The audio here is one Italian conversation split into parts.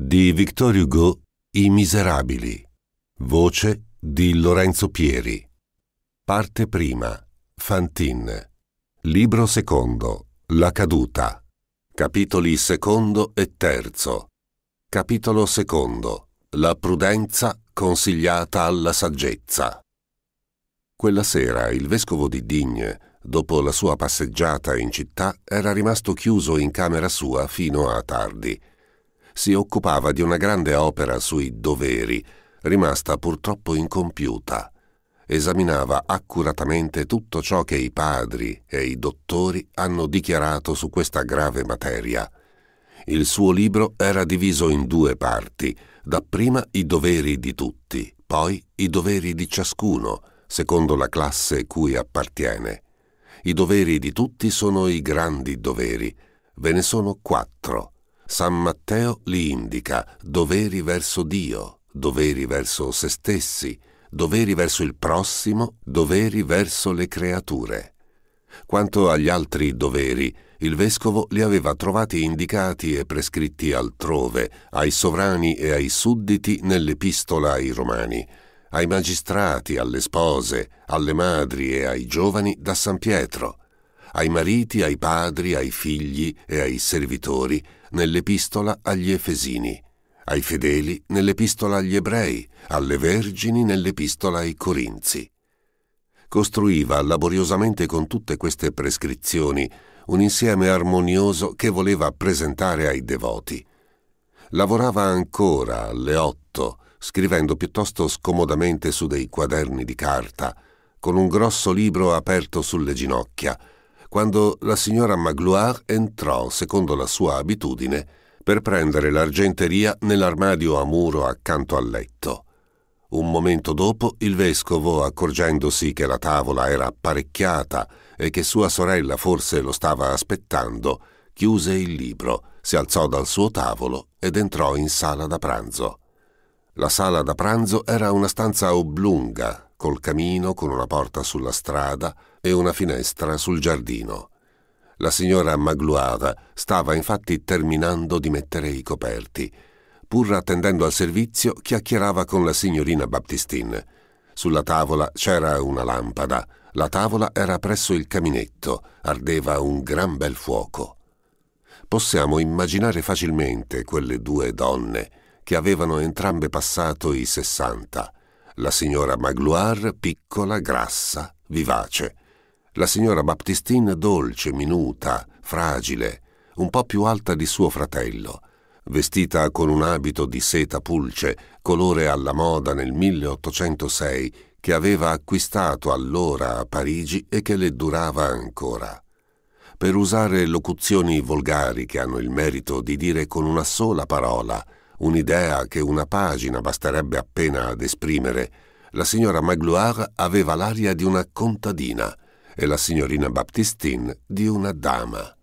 di Victor Hugo I Miserabili. Voce di Lorenzo Pieri. Parte prima. Fantin. Libro secondo. La caduta. Capitoli secondo e terzo. Capitolo secondo. La prudenza consigliata alla saggezza. Quella sera il vescovo di Digne, dopo la sua passeggiata in città, era rimasto chiuso in camera sua fino a tardi si occupava di una grande opera sui doveri, rimasta purtroppo incompiuta. Esaminava accuratamente tutto ciò che i padri e i dottori hanno dichiarato su questa grave materia. Il suo libro era diviso in due parti, dapprima i doveri di tutti, poi i doveri di ciascuno, secondo la classe cui appartiene. I doveri di tutti sono i grandi doveri. Ve ne sono quattro. San Matteo li indica doveri verso Dio, doveri verso se stessi, doveri verso il prossimo, doveri verso le creature. Quanto agli altri doveri, il vescovo li aveva trovati indicati e prescritti altrove, ai sovrani e ai sudditi nell'epistola ai Romani, ai magistrati, alle spose, alle madri e ai giovani da San Pietro, ai mariti, ai padri, ai figli e ai servitori nell'epistola agli Efesini, ai fedeli nell'epistola agli Ebrei, alle vergini nell'epistola ai Corinzi. Costruiva laboriosamente con tutte queste prescrizioni un insieme armonioso che voleva presentare ai devoti. Lavorava ancora alle otto, scrivendo piuttosto scomodamente su dei quaderni di carta, con un grosso libro aperto sulle ginocchia, quando la signora Magloire entrò, secondo la sua abitudine, per prendere l'argenteria nell'armadio a muro accanto al letto. Un momento dopo il vescovo, accorgendosi che la tavola era apparecchiata e che sua sorella forse lo stava aspettando, chiuse il libro, si alzò dal suo tavolo ed entrò in sala da pranzo. La sala da pranzo era una stanza oblunga, col camino con una porta sulla strada e una finestra sul giardino. La signora Magluada stava infatti terminando di mettere i coperti. Pur attendendo al servizio, chiacchierava con la signorina Baptistin. Sulla tavola c'era una lampada. La tavola era presso il caminetto, ardeva un gran bel fuoco. Possiamo immaginare facilmente quelle due donne che avevano entrambe passato i sessanta la signora Magloire piccola, grassa, vivace, la signora Baptistine dolce, minuta, fragile, un po' più alta di suo fratello, vestita con un abito di seta pulce, colore alla moda nel 1806, che aveva acquistato allora a Parigi e che le durava ancora. Per usare locuzioni volgari che hanno il merito di dire con una sola parola – un'idea che una pagina basterebbe appena ad esprimere, la signora Magloire aveva l'aria di una contadina e la signorina Baptistine di una dama.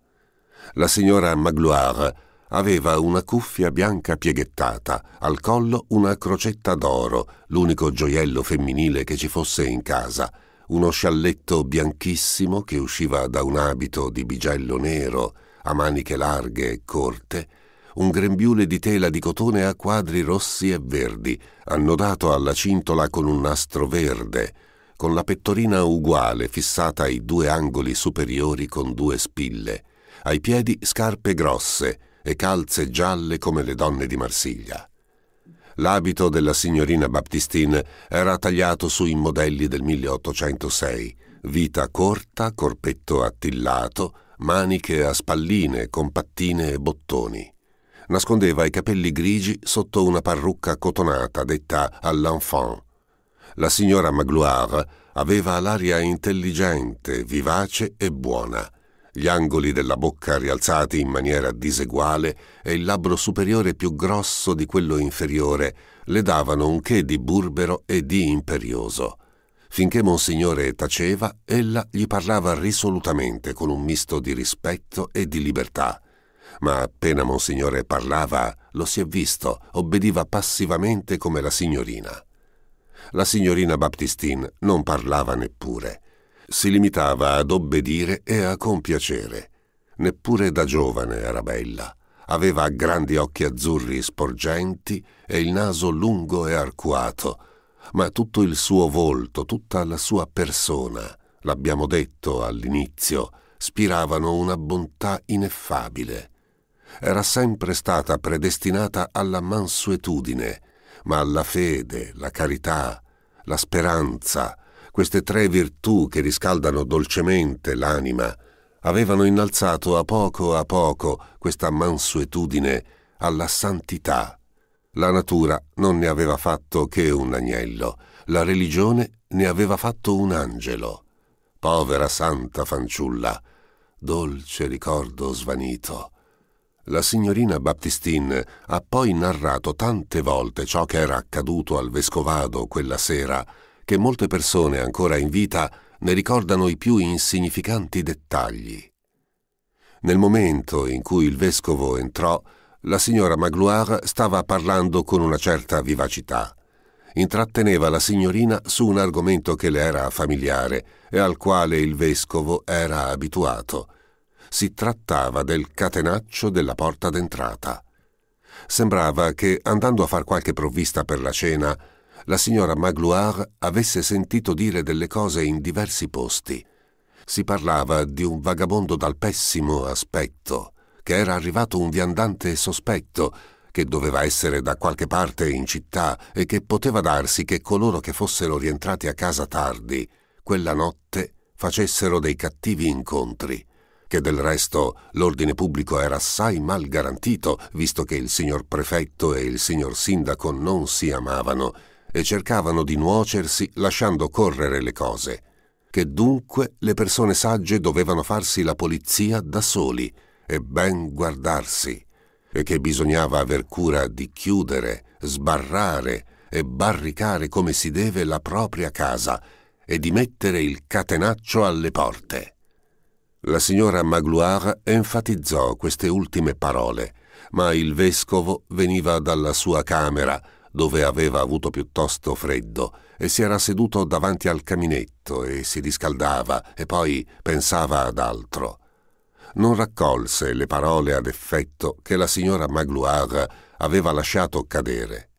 La signora Magloire aveva una cuffia bianca pieghettata, al collo una crocetta d'oro, l'unico gioiello femminile che ci fosse in casa, uno scialletto bianchissimo che usciva da un abito di bigello nero, a maniche larghe e corte, un grembiule di tela di cotone a quadri rossi e verdi, annodato alla cintola con un nastro verde, con la pettorina uguale fissata ai due angoli superiori con due spille, ai piedi scarpe grosse e calze gialle come le donne di Marsiglia. L'abito della signorina Baptistine era tagliato sui modelli del 1806, vita corta, corpetto attillato, maniche a spalline, compattine e bottoni nascondeva i capelli grigi sotto una parrucca cotonata detta all'enfant. La signora Magloire aveva l'aria intelligente, vivace e buona, gli angoli della bocca rialzati in maniera diseguale e il labbro superiore più grosso di quello inferiore le davano un che di burbero e di imperioso. Finché Monsignore taceva, ella gli parlava risolutamente con un misto di rispetto e di libertà ma appena Monsignore parlava, lo si è visto, obbediva passivamente come la signorina. La signorina Baptistin non parlava neppure. Si limitava ad obbedire e a compiacere. Neppure da giovane era bella. Aveva grandi occhi azzurri sporgenti e il naso lungo e arcuato, ma tutto il suo volto, tutta la sua persona, l'abbiamo detto all'inizio, spiravano una bontà ineffabile era sempre stata predestinata alla mansuetudine, ma la fede, la carità, la speranza, queste tre virtù che riscaldano dolcemente l'anima, avevano innalzato a poco a poco questa mansuetudine alla santità. La natura non ne aveva fatto che un agnello, la religione ne aveva fatto un angelo. Povera santa fanciulla, dolce ricordo svanito. La signorina Baptistin ha poi narrato tante volte ciò che era accaduto al vescovado quella sera, che molte persone ancora in vita ne ricordano i più insignificanti dettagli. Nel momento in cui il vescovo entrò, la signora Magloire stava parlando con una certa vivacità. Intratteneva la signorina su un argomento che le era familiare e al quale il vescovo era abituato, si trattava del catenaccio della porta d'entrata. Sembrava che, andando a far qualche provvista per la cena, la signora Magloire avesse sentito dire delle cose in diversi posti. Si parlava di un vagabondo dal pessimo aspetto, che era arrivato un viandante sospetto, che doveva essere da qualche parte in città e che poteva darsi che coloro che fossero rientrati a casa tardi, quella notte, facessero dei cattivi incontri che del resto l'ordine pubblico era assai mal garantito, visto che il signor prefetto e il signor sindaco non si amavano e cercavano di nuocersi lasciando correre le cose, che dunque le persone sagge dovevano farsi la polizia da soli e ben guardarsi, e che bisognava aver cura di chiudere, sbarrare e barricare come si deve la propria casa e di mettere il catenaccio alle porte. La signora Magloire enfatizzò queste ultime parole, ma il vescovo veniva dalla sua camera, dove aveva avuto piuttosto freddo, e si era seduto davanti al caminetto e si riscaldava e poi pensava ad altro. Non raccolse le parole ad effetto che la signora Magloire aveva lasciato cadere.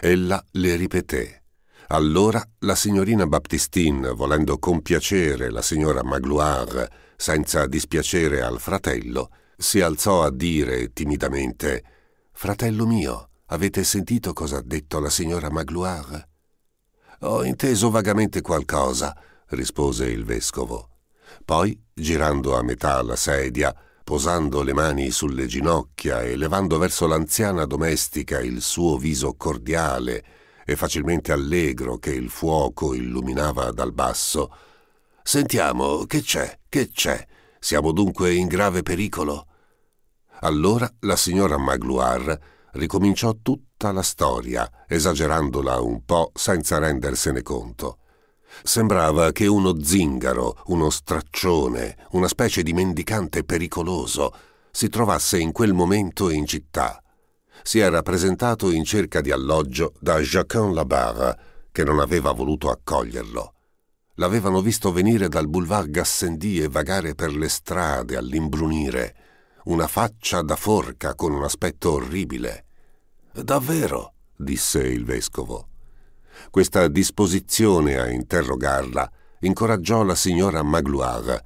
Ella le ripeté. Allora la signorina Baptistine, volendo compiacere la signora Magloire, senza dispiacere al fratello, si alzò a dire timidamente Fratello mio, avete sentito cosa ha detto la signora Magloire? Ho inteso vagamente qualcosa, rispose il vescovo. Poi, girando a metà la sedia, posando le mani sulle ginocchia e levando verso l'anziana domestica il suo viso cordiale e facilmente allegro che il fuoco illuminava dal basso, Sentiamo, che c'è? Che c'è? Siamo dunque in grave pericolo? Allora la signora Magloire ricominciò tutta la storia, esagerandola un po' senza rendersene conto. Sembrava che uno zingaro, uno straccione, una specie di mendicante pericoloso, si trovasse in quel momento in città. Si era presentato in cerca di alloggio da Jacquin Labarre, che non aveva voluto accoglierlo l'avevano visto venire dal boulevard Gassendi e vagare per le strade all'imbrunire, una faccia da forca con un aspetto orribile. Davvero, disse il vescovo. Questa disposizione a interrogarla incoraggiò la signora Magloire.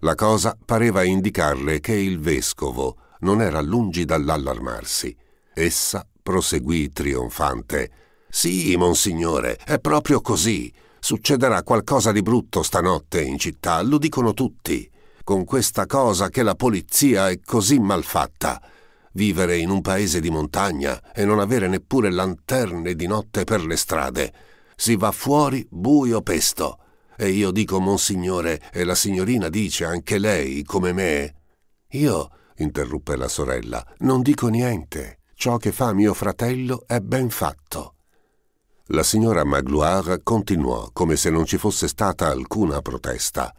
La cosa pareva indicarle che il vescovo non era lungi dall'allarmarsi. Essa proseguì trionfante. Sì, monsignore, è proprio così. Succederà qualcosa di brutto stanotte in città, lo dicono tutti, con questa cosa che la polizia è così malfatta. Vivere in un paese di montagna e non avere neppure lanterne di notte per le strade. Si va fuori buio pesto. E io dico Monsignore, e la signorina dice anche lei, come me. Io, interruppe la sorella, non dico niente. Ciò che fa mio fratello è ben fatto. La signora Magloire continuò come se non ci fosse stata alcuna protesta.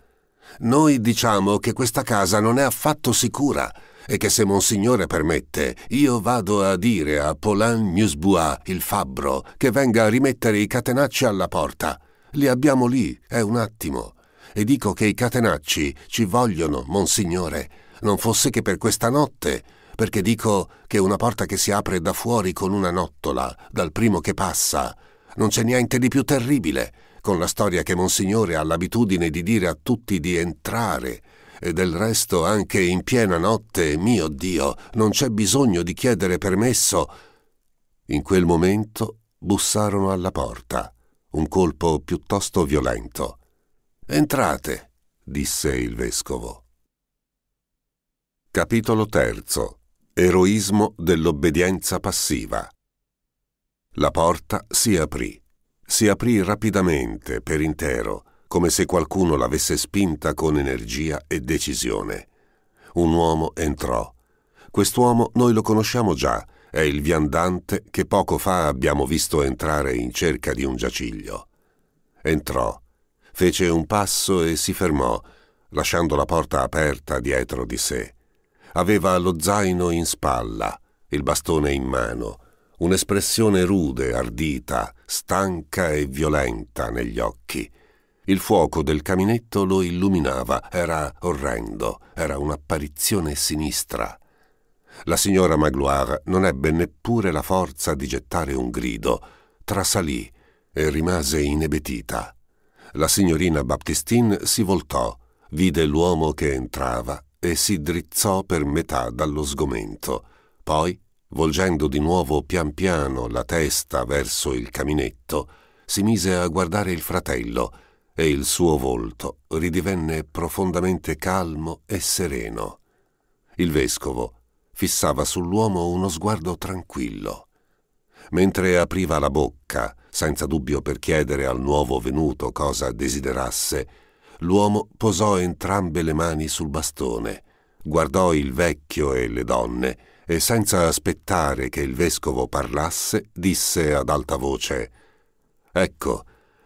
Noi diciamo che questa casa non è affatto sicura e che se Monsignore permette, io vado a dire a Paulin Musbois, il fabbro, che venga a rimettere i catenacci alla porta. Li abbiamo lì, è un attimo. E dico che i catenacci ci vogliono, Monsignore, non fosse che per questa notte, perché dico che una porta che si apre da fuori con una nottola, dal primo che passa, non c'è niente di più terribile, con la storia che Monsignore ha l'abitudine di dire a tutti di entrare, e del resto anche in piena notte, mio Dio, non c'è bisogno di chiedere permesso. In quel momento bussarono alla porta, un colpo piuttosto violento. Entrate, disse il vescovo. Capitolo terzo. Eroismo dell'obbedienza passiva. La porta si aprì. Si aprì rapidamente, per intero, come se qualcuno l'avesse spinta con energia e decisione. Un uomo entrò. Quest'uomo noi lo conosciamo già, è il viandante che poco fa abbiamo visto entrare in cerca di un giaciglio. Entrò, fece un passo e si fermò, lasciando la porta aperta dietro di sé. Aveva lo zaino in spalla, il bastone in mano, un'espressione rude, ardita, stanca e violenta negli occhi. Il fuoco del caminetto lo illuminava, era orrendo, era un'apparizione sinistra. La signora Magloire non ebbe neppure la forza di gettare un grido, trasalì e rimase inebetita. La signorina Baptistine si voltò, vide l'uomo che entrava e si drizzò per metà dallo sgomento. Poi Volgendo di nuovo pian piano la testa verso il caminetto, si mise a guardare il fratello e il suo volto ridivenne profondamente calmo e sereno. Il vescovo fissava sull'uomo uno sguardo tranquillo. Mentre apriva la bocca, senza dubbio per chiedere al nuovo venuto cosa desiderasse, l'uomo posò entrambe le mani sul bastone, guardò il vecchio e le donne, e senza aspettare che il vescovo parlasse, disse ad alta voce Ecco,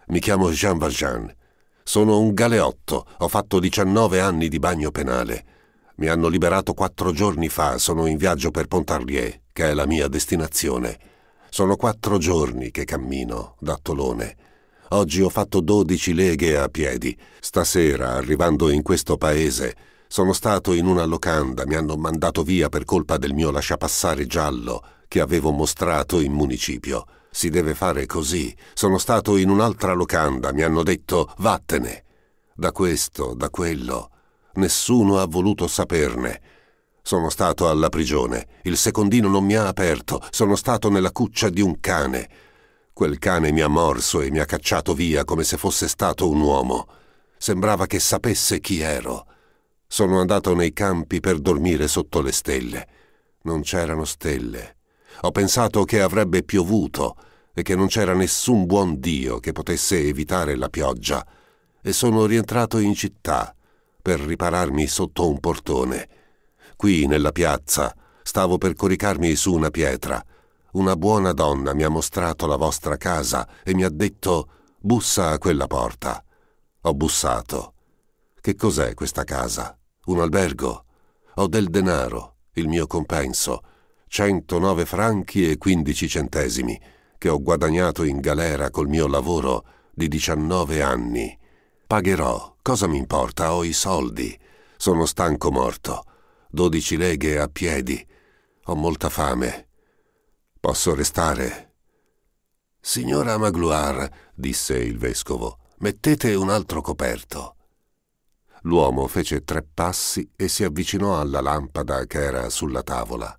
mi chiamo Jean Valjean. Sono un galeotto, ho fatto 19 anni di bagno penale. Mi hanno liberato quattro giorni fa, sono in viaggio per Pontarlier, che è la mia destinazione. Sono quattro giorni che cammino da Tolone. Oggi ho fatto 12 leghe a piedi. Stasera, arrivando in questo paese, sono stato in una locanda, mi hanno mandato via per colpa del mio lasciapassare giallo che avevo mostrato in municipio. Si deve fare così. Sono stato in un'altra locanda, mi hanno detto vattene. Da questo, da quello. Nessuno ha voluto saperne. Sono stato alla prigione, il secondino non mi ha aperto, sono stato nella cuccia di un cane. Quel cane mi ha morso e mi ha cacciato via come se fosse stato un uomo. Sembrava che sapesse chi ero. Sono andato nei campi per dormire sotto le stelle. Non c'erano stelle. Ho pensato che avrebbe piovuto e che non c'era nessun buon Dio che potesse evitare la pioggia. E sono rientrato in città per ripararmi sotto un portone. Qui, nella piazza, stavo per coricarmi su una pietra. Una buona donna mi ha mostrato la vostra casa e mi ha detto bussa a quella porta. Ho bussato. Che cos'è questa casa? Un albergo? Ho del denaro, il mio compenso, 109 franchi e 15 centesimi, che ho guadagnato in galera col mio lavoro di 19 anni. Pagherò, cosa mi importa, ho i soldi. Sono stanco morto. 12 leghe a piedi. Ho molta fame. Posso restare? Signora Magloire, disse il vescovo, mettete un altro coperto. L'uomo fece tre passi e si avvicinò alla lampada che era sulla tavola.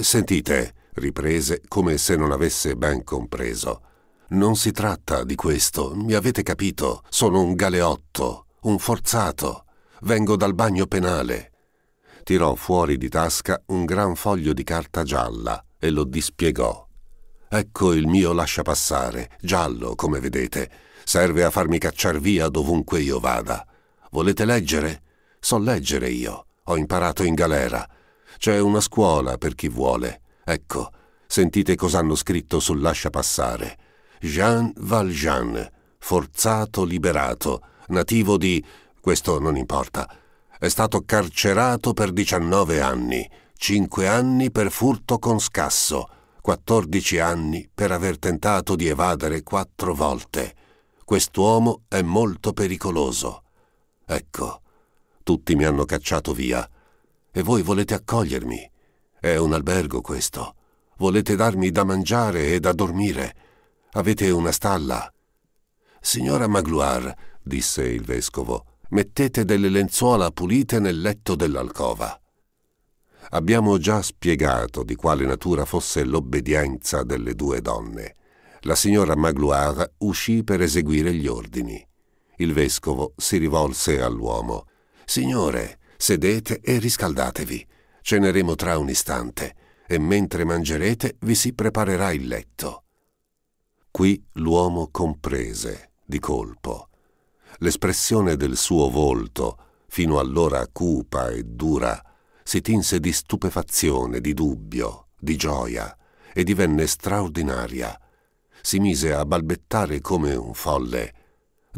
Sentite, riprese come se non avesse ben compreso. Non si tratta di questo, mi avete capito, sono un galeotto, un forzato, vengo dal bagno penale. Tirò fuori di tasca un gran foglio di carta gialla e lo dispiegò. Ecco il mio lascia passare, giallo come vedete, serve a farmi cacciar via dovunque io vada. Volete leggere? So leggere io. Ho imparato in galera. C'è una scuola per chi vuole. Ecco, sentite cosa hanno scritto sul lascia passare. Jean Valjean, forzato liberato, nativo di... questo non importa. È stato carcerato per 19 anni, 5 anni per furto con scasso, 14 anni per aver tentato di evadere quattro volte. Quest'uomo è molto pericoloso. Ecco, tutti mi hanno cacciato via e voi volete accogliermi. È un albergo questo. Volete darmi da mangiare e da dormire. Avete una stalla. Signora Magloire, disse il vescovo, mettete delle lenzuola pulite nel letto dell'alcova. Abbiamo già spiegato di quale natura fosse l'obbedienza delle due donne. La signora Magloire uscì per eseguire gli ordini. Il vescovo si rivolse all'uomo. Signore, sedete e riscaldatevi. Ceneremo tra un istante, e mentre mangerete vi si preparerà il letto. Qui l'uomo comprese, di colpo. L'espressione del suo volto, fino allora cupa e dura, si tinse di stupefazione, di dubbio, di gioia, e divenne straordinaria. Si mise a balbettare come un folle,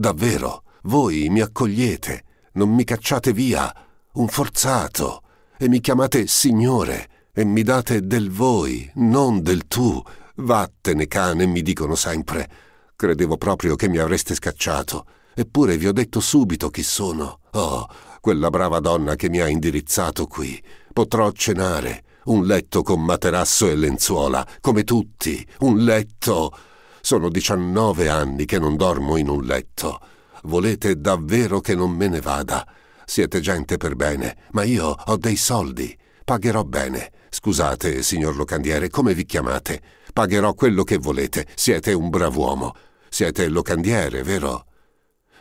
Davvero, voi mi accogliete, non mi cacciate via, un forzato, e mi chiamate Signore, e mi date del voi, non del tu. Vattene, cane, mi dicono sempre. Credevo proprio che mi avreste scacciato, eppure vi ho detto subito chi sono. Oh, quella brava donna che mi ha indirizzato qui. Potrò cenare, un letto con materasso e lenzuola, come tutti, un letto. Sono 19 anni che non dormo in un letto. Volete davvero che non me ne vada? Siete gente per bene, ma io ho dei soldi. Pagherò bene. Scusate, signor locandiere, come vi chiamate? Pagherò quello che volete. Siete un brav'uomo. Siete locandiere, vero?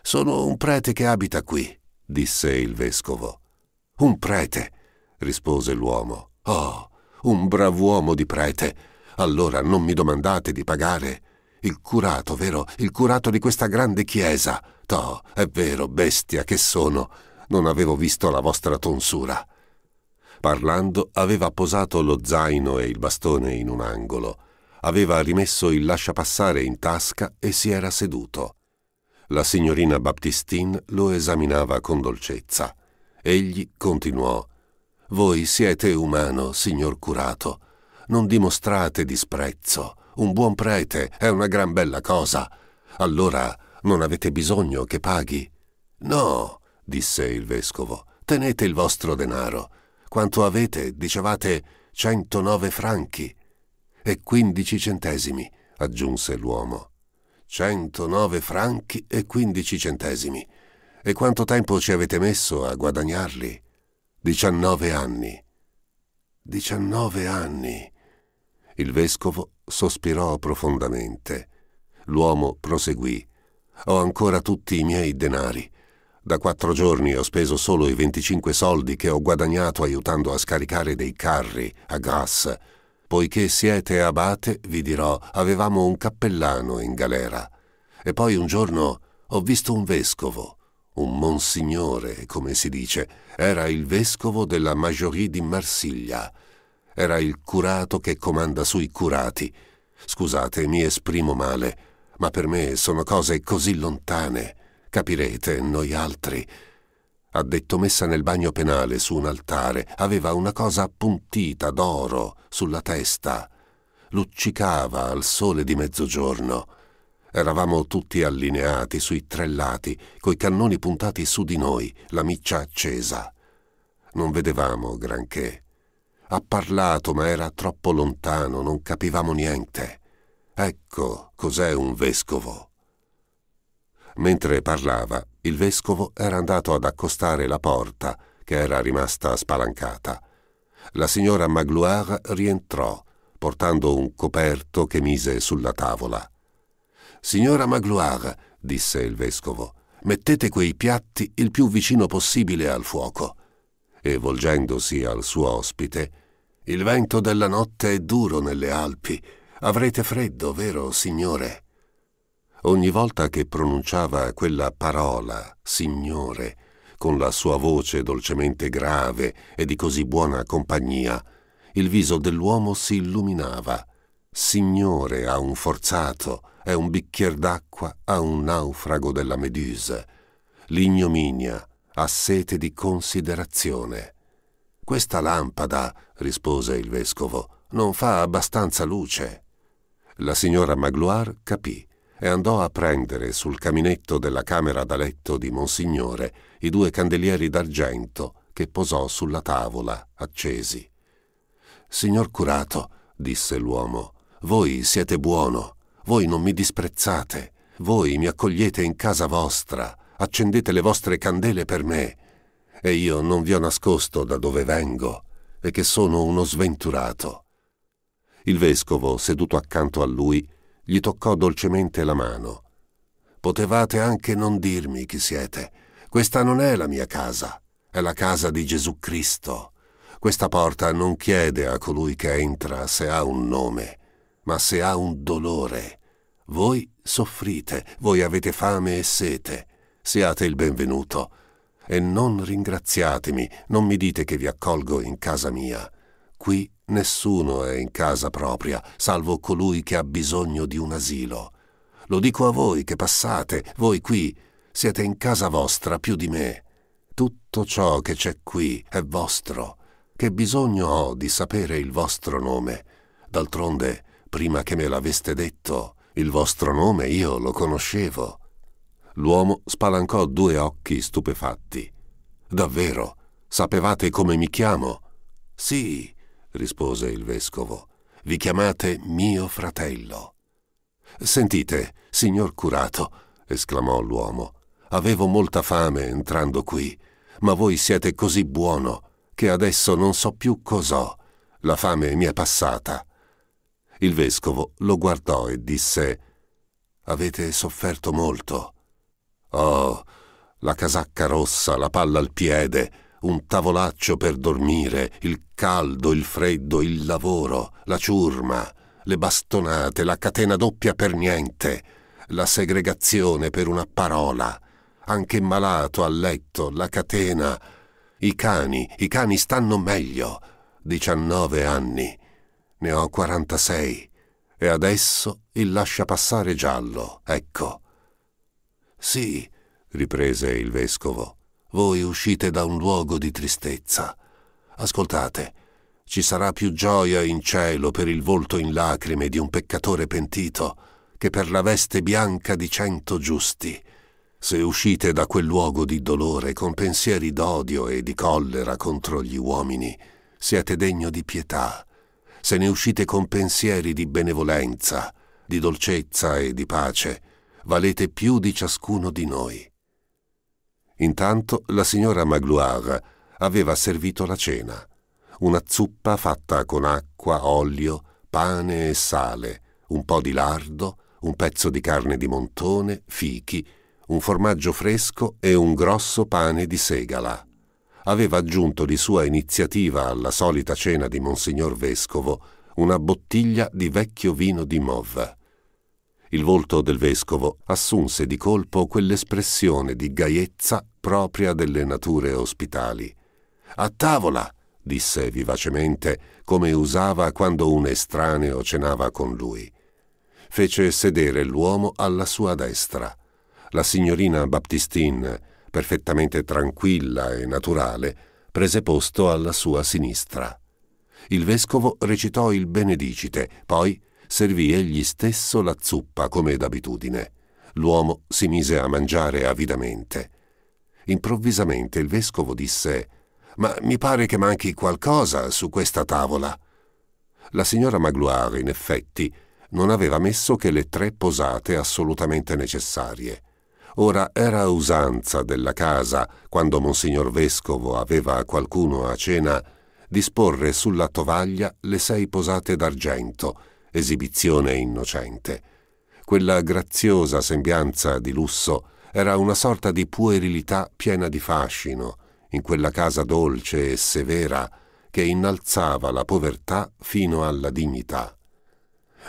Sono un prete che abita qui, disse il vescovo. Un prete, rispose l'uomo. Oh, un brav'uomo di prete. Allora non mi domandate di pagare. Il curato, vero? Il curato di questa grande chiesa. To, è vero, bestia che sono. Non avevo visto la vostra tonsura. Parlando, aveva posato lo zaino e il bastone in un angolo. Aveva rimesso il lasciapassare in tasca e si era seduto. La signorina Baptistine lo esaminava con dolcezza. Egli continuò. Voi siete umano, signor curato. Non dimostrate disprezzo un buon prete è una gran bella cosa. Allora non avete bisogno che paghi. No, disse il vescovo, tenete il vostro denaro. Quanto avete, dicevate, 109 franchi. E 15 centesimi, aggiunse l'uomo. 109 franchi e 15 centesimi. E quanto tempo ci avete messo a guadagnarli? 19 anni. 19 anni, il vescovo sospirò profondamente. L'uomo proseguì. Ho ancora tutti i miei denari. Da quattro giorni ho speso solo i 25 soldi che ho guadagnato aiutando a scaricare dei carri a gas. Poiché siete abate, vi dirò, avevamo un cappellano in galera. E poi un giorno ho visto un vescovo, un monsignore, come si dice, era il vescovo della Majorie di Marsiglia. Era il curato che comanda sui curati. Scusate, mi esprimo male, ma per me sono cose così lontane. Capirete, noi altri. Ha detto messa nel bagno penale su un altare, aveva una cosa appuntita d'oro sulla testa. Luccicava al sole di mezzogiorno. Eravamo tutti allineati sui tre lati, coi cannoni puntati su di noi, la miccia accesa. Non vedevamo granché. Ha parlato, ma era troppo lontano, non capivamo niente. Ecco cos'è un vescovo. Mentre parlava, il vescovo era andato ad accostare la porta, che era rimasta spalancata. La signora Magloire rientrò, portando un coperto che mise sulla tavola. Signora Magloire, disse il vescovo, mettete quei piatti il più vicino possibile al fuoco e volgendosi al suo ospite, il vento della notte è duro nelle Alpi. Avrete freddo, vero, signore? Ogni volta che pronunciava quella parola, signore, con la sua voce dolcemente grave e di così buona compagnia, il viso dell'uomo si illuminava. Signore a un forzato, è un bicchier d'acqua a un naufrago della Medusa. L'ignominia ha sete di considerazione. Questa lampada, rispose il vescovo, non fa abbastanza luce. La signora Magloire capì e andò a prendere sul caminetto della camera da letto di Monsignore i due candelieri d'argento che posò sulla tavola, accesi. Signor curato, disse l'uomo, voi siete buono, voi non mi disprezzate, voi mi accogliete in casa vostra, accendete le vostre candele per me, e io non vi ho nascosto da dove vengo e che sono uno sventurato. Il vescovo, seduto accanto a lui, gli toccò dolcemente la mano. Potevate anche non dirmi chi siete. Questa non è la mia casa, è la casa di Gesù Cristo. Questa porta non chiede a colui che entra se ha un nome, ma se ha un dolore. Voi soffrite, voi avete fame e sete siate il benvenuto. E non ringraziatemi, non mi dite che vi accolgo in casa mia. Qui nessuno è in casa propria, salvo colui che ha bisogno di un asilo. Lo dico a voi che passate, voi qui, siete in casa vostra più di me. Tutto ciò che c'è qui è vostro. Che bisogno ho di sapere il vostro nome? D'altronde, prima che me l'aveste detto, il vostro nome io lo conoscevo. L'uomo spalancò due occhi stupefatti. Davvero? Sapevate come mi chiamo? Sì, rispose il vescovo. Vi chiamate mio fratello. Sentite, signor curato, esclamò l'uomo. Avevo molta fame entrando qui, ma voi siete così buono che adesso non so più cos'ho. La fame mi è passata. Il vescovo lo guardò e disse Avete sofferto molto. Oh, la casacca rossa, la palla al piede, un tavolaccio per dormire, il caldo, il freddo, il lavoro, la ciurma, le bastonate, la catena doppia per niente, la segregazione per una parola, anche malato a letto, la catena, i cani, i cani stanno meglio. 19 anni, ne ho 46 e adesso il lascia passare giallo, ecco. Sì, riprese il vescovo, voi uscite da un luogo di tristezza. Ascoltate, ci sarà più gioia in cielo per il volto in lacrime di un peccatore pentito che per la veste bianca di cento giusti. Se uscite da quel luogo di dolore con pensieri d'odio e di collera contro gli uomini, siete degno di pietà. Se ne uscite con pensieri di benevolenza, di dolcezza e di pace, valete più di ciascuno di noi. Intanto la signora Magloire aveva servito la cena, una zuppa fatta con acqua, olio, pane e sale, un po' di lardo, un pezzo di carne di montone, fichi, un formaggio fresco e un grosso pane di segala. Aveva aggiunto di sua iniziativa alla solita cena di Monsignor Vescovo una bottiglia di vecchio vino di Mauve. Il volto del vescovo assunse di colpo quell'espressione di gaiezza propria delle nature ospitali. A tavola! disse vivacemente, come usava quando un estraneo cenava con lui. Fece sedere l'uomo alla sua destra. La signorina Baptistine, perfettamente tranquilla e naturale, prese posto alla sua sinistra. Il vescovo recitò il Benedicite, poi servì egli stesso la zuppa come d'abitudine. L'uomo si mise a mangiare avidamente. Improvvisamente il vescovo disse «Ma mi pare che manchi qualcosa su questa tavola». La signora Magloire, in effetti, non aveva messo che le tre posate assolutamente necessarie. Ora era usanza della casa, quando Monsignor Vescovo aveva qualcuno a cena, disporre sulla tovaglia le sei posate d'argento, esibizione innocente. Quella graziosa sembianza di lusso era una sorta di puerilità piena di fascino, in quella casa dolce e severa che innalzava la povertà fino alla dignità.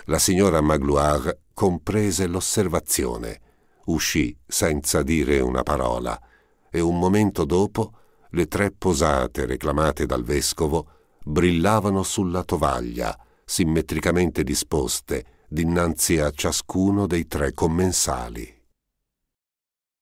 La signora Magloire comprese l'osservazione, uscì senza dire una parola e un momento dopo le tre posate reclamate dal vescovo brillavano sulla tovaglia, simmetricamente disposte dinanzi a ciascuno dei tre commensali.